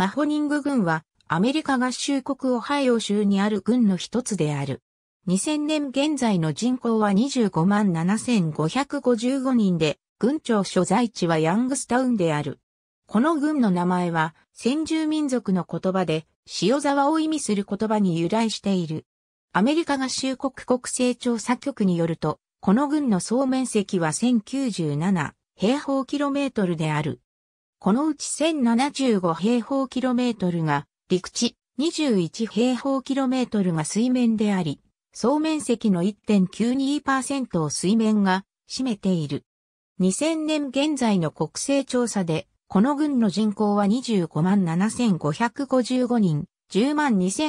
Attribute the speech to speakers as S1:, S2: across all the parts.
S1: マホニング軍はアメリカ合衆国オハイオ州にある軍の一つである。2000年現在の人口は25万7555人で、軍庁所在地はヤングスタウンである。この軍の名前は先住民族の言葉で塩沢を意味する言葉に由来している。アメリカ合衆国国勢調査局によると、この軍の総面積は1097平方キロメートルである。このうち1075平方キロメートルが陸地、21平方キロメートルが水面であり、総面積の1.92%を水面が占めている。2000年現在の国勢調査で、この軍の人口は25万7555人、10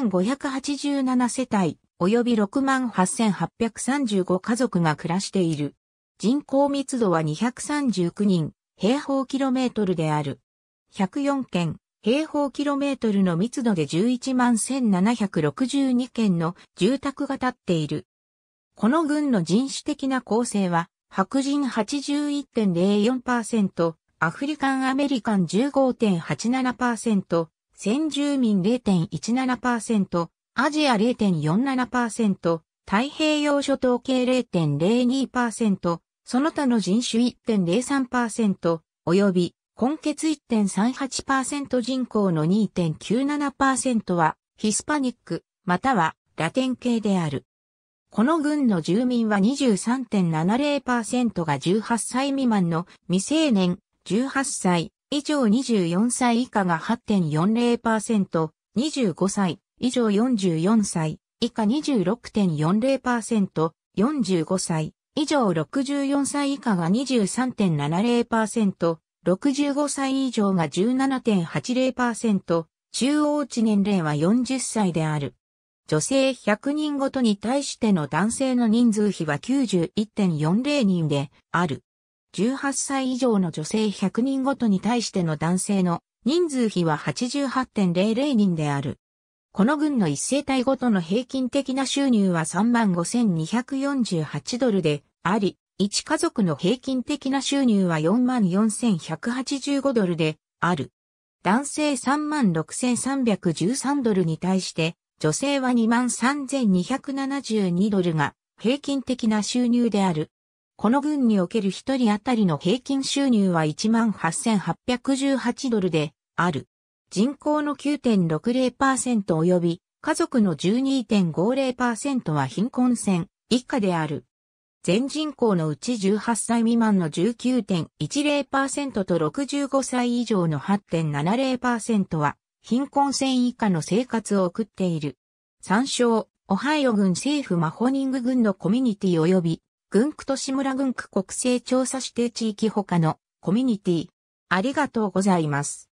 S1: 2587世帯、及び6万8835家族が暮らしている。人口密度は239人、平方キロメートルである。104件平方キロメートルの密度で11万1762件の住宅が建っている。この群の人種的な構成は、白人81.04%、アフリカンアメリカン15.87%、先住民0.17%、アジア0.47%、太平洋諸島系0.02%、その他の人種1.03%、及び根血1.38%人口の2.97%はヒスパニック、またはラテン系である。この郡の住民は23.70%が18歳未満の未成年、18歳以上24歳以下が8.40%、25歳以上44歳以下26.40%、45歳以上64歳以下が23.70%、65歳以上が17.80%、中央値年齢は40歳である。女性100人ごとに対しての男性の人数比は91.40人である。18歳以上の女性100人ごとに対しての男性の人数比は88.00人である。この軍の一世帯ごとの平均的な収入は35,248ドルであり、一家族の平均的な収入は44,185ドルである。男性36,313ドルに対して、女性は23,272ドルが平均的な収入である。この軍における一人当たりの平均収入は18,818ドルである。人口の9.60%及び家族の12.50%は貧困線以下である。全人口のうち18歳未満の19.10%と65歳以上の8.70%は貧困線以下の生活を送っている。参照、オハイオ郡政府マホニング郡のコミュニティ及び、軍区都市村軍区国勢調査指定地域他のコミュニティ。ありがとうございます。